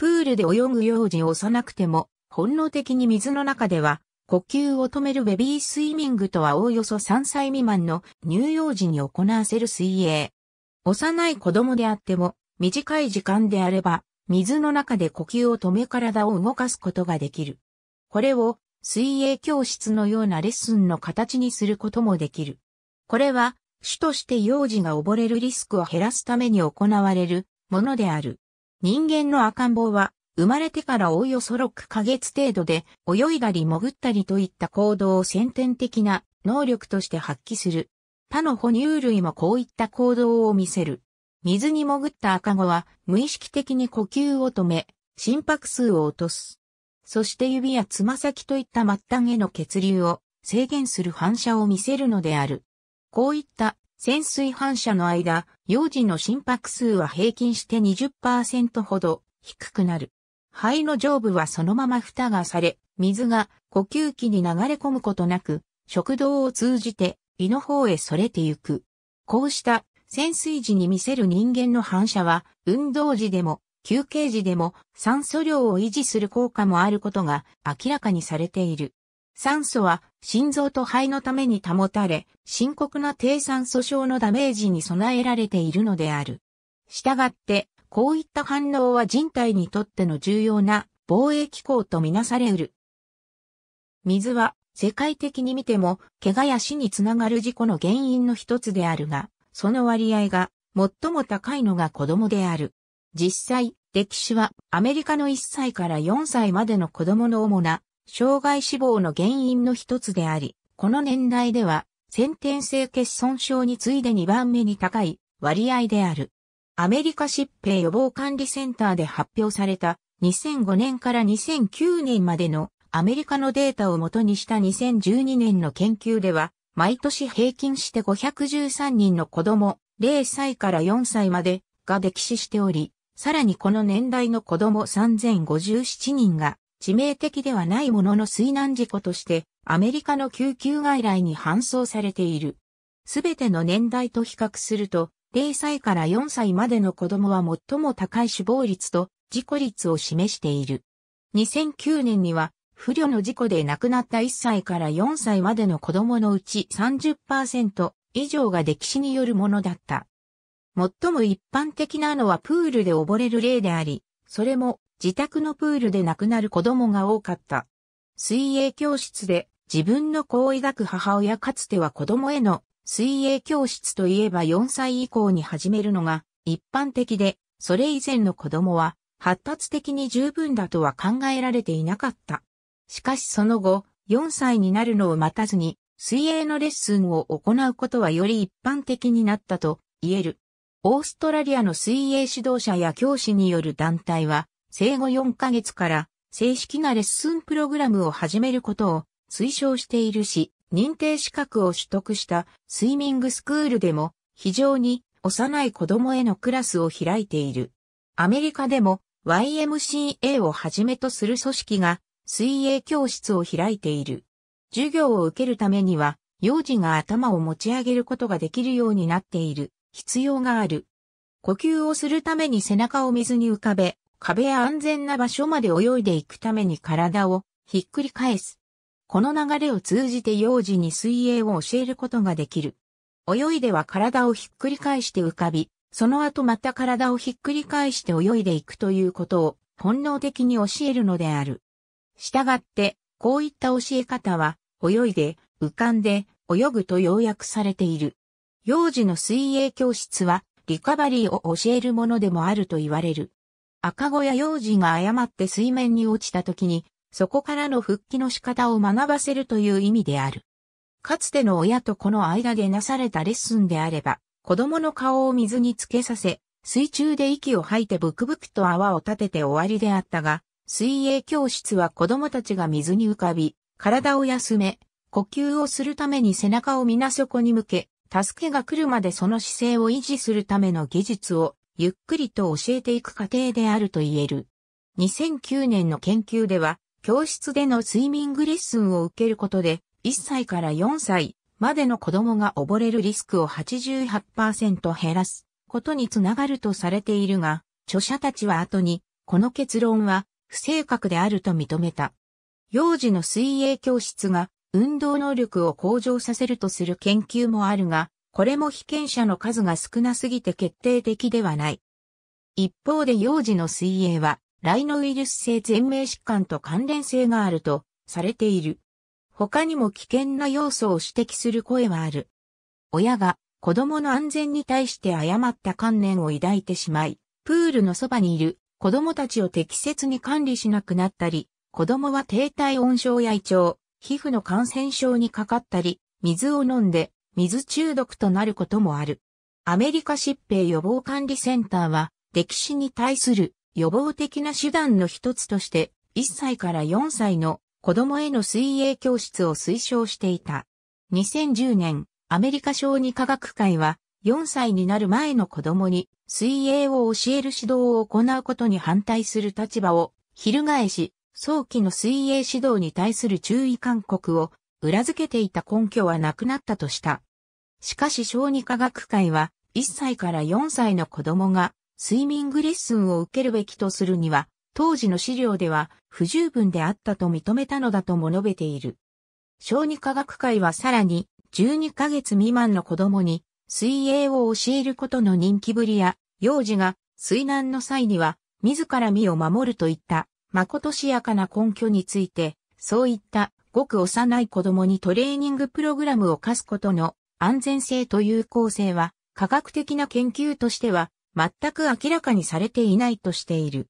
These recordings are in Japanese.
プールで泳ぐ幼児を幼くても、本能的に水の中では、呼吸を止めるベビースイミングとはおおよそ3歳未満の乳幼児に行わせる水泳。幼い子供であっても、短い時間であれば、水の中で呼吸を止め体を動かすことができる。これを水泳教室のようなレッスンの形にすることもできる。これは主として幼児が溺れるリスクを減らすために行われるものである。人間の赤ん坊は、生まれてからおおよそ6ヶ月程度で、泳いだり潜ったりといった行動を先天的な能力として発揮する。他の哺乳類もこういった行動を見せる。水に潜った赤子は無意識的に呼吸を止め、心拍数を落とす。そして指やつま先といった末端への血流を制限する反射を見せるのである。こういった潜水反射の間、幼児の心拍数は平均して20%ほど低くなる。肺の上部はそのまま蓋がされ、水が呼吸器に流れ込むことなく、食道を通じて胃の方へ逸れてゆく。こうした潜水時に見せる人間の反射は、運動時でも休憩時でも酸素量を維持する効果もあることが明らかにされている。酸素は心臓と肺のために保たれ、深刻な低酸素症のダメージに備えられているのである。したがって、こういった反応は人体にとっての重要な防衛機構とみなされうる。水は世界的に見ても怪我や死につながる事故の原因の一つであるが、その割合が最も高いのが子供である。実際、歴史はアメリカの1歳から4歳までの子供の主な障害死亡の原因の一つであり、この年代では、先天性欠損症に次いで2番目に高い割合である。アメリカ疾病予防管理センターで発表された2005年から2009年までのアメリカのデータを元にした2012年の研究では、毎年平均して513人の子供、0歳から4歳までが歴史しており、さらにこの年代の子供3057人が致命的ではないものの水難事故として、アメリカの救急外来に搬送されている。すべての年代と比較すると、0歳から4歳までの子供は最も高い死亡率と事故率を示している。2009年には、不慮の事故で亡くなった1歳から4歳までの子供のうち30%以上が溺死によるものだった。最も一般的なのはプールで溺れる例であり、それも自宅のプールで亡くなる子供が多かった。水泳教室で自分の子を抱く母親かつては子供への水泳教室といえば4歳以降に始めるのが一般的で、それ以前の子供は発達的に十分だとは考えられていなかった。しかしその後、4歳になるのを待たずに、水泳のレッスンを行うことはより一般的になったと言える。オーストラリアの水泳指導者や教師による団体は、生後4ヶ月から正式なレッスンプログラムを始めることを推奨しているし、認定資格を取得したスイミングスクールでも非常に幼い子供へのクラスを開いている。アメリカでも YMCA をはじめとする組織が水泳教室を開いている。授業を受けるためには幼児が頭を持ち上げることができるようになっている必要がある。呼吸をするために背中を水に浮かべ、壁や安全な場所まで泳いでいくために体をひっくり返す。この流れを通じて幼児に水泳を教えることができる。泳いでは体をひっくり返して浮かび、その後また体をひっくり返して泳いでいくということを本能的に教えるのである。したがって、こういった教え方は、泳いで、浮かんで、泳ぐと要約されている。幼児の水泳教室は、リカバリーを教えるものでもあると言われる。赤子や幼児が誤って水面に落ちた時に、そこからの復帰の仕方を学ばせるという意味である。かつての親と子の間でなされたレッスンであれば、子供の顔を水につけさせ、水中で息を吐いてブクブクと泡を立てて終わりであったが、水泳教室は子供たちが水に浮かび、体を休め、呼吸をするために背中を皆底に向け、助けが来るまでその姿勢を維持するための技術をゆっくりと教えていく過程であると言える。2009年の研究では、教室でのスイミングレッスンを受けることで、1歳から4歳までの子供が溺れるリスクを88%減らすことにつながるとされているが、著者たちは後に、この結論は不正確であると認めた。幼児の水泳教室が運動能力を向上させるとする研究もあるが、これも被験者の数が少なすぎて決定的ではない。一方で幼児の水泳は、ライノウイルス性全命疾患と関連性があるとされている。他にも危険な要素を指摘する声はある。親が子供の安全に対して誤った観念を抱いてしまい、プールのそばにいる子供たちを適切に管理しなくなったり、子供は低体温症や胃腸、皮膚の感染症にかかったり、水を飲んで水中毒となることもある。アメリカ疾病予防管理センターは、歴史に対する予防的な手段の一つとして、1歳から4歳の子供への水泳教室を推奨していた。2010年、アメリカ小児科学会は、4歳になる前の子供に水泳を教える指導を行うことに反対する立場を翻し、早期の水泳指導に対する注意勧告を裏付けていた根拠はなくなったとした。しかし小児科学会は、1歳から4歳の子供がスイミングレッスンを受けるべきとするには、当時の資料では不十分であったと認めたのだとも述べている。小児科学会はさらに、12ヶ月未満の子供に水泳を教えることの人気ぶりや、幼児が水難の際には自ら身を守るといった、まことしやかな根拠について、そういったごく幼い子供にトレーニングプログラムを課すことの安全性と有効性は科学的な研究としては全く明らかにされていないとしている。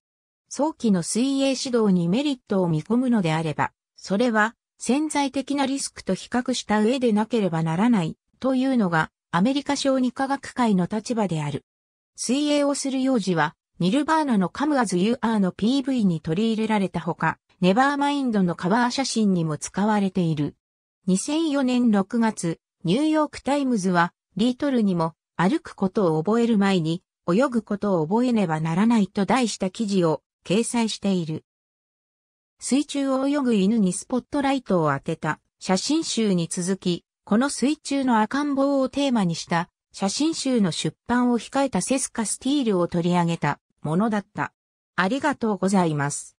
早期の水泳指導にメリットを見込むのであれば、それは潜在的なリスクと比較した上でなければならないというのがアメリカ小児科学会の立場である。水泳をする幼児はニルバーナのカムアズユー・ u ー r の PV に取り入れられたほか、ネバーマインドのカバー写真にも使われている。2004年6月、ニューヨークタイムズは、リートルにも、歩くことを覚える前に、泳ぐことを覚えねばならないと題した記事を掲載している。水中を泳ぐ犬にスポットライトを当てた写真集に続き、この水中の赤ん坊をテーマにした写真集の出版を控えたセスカスティールを取り上げたものだった。ありがとうございます。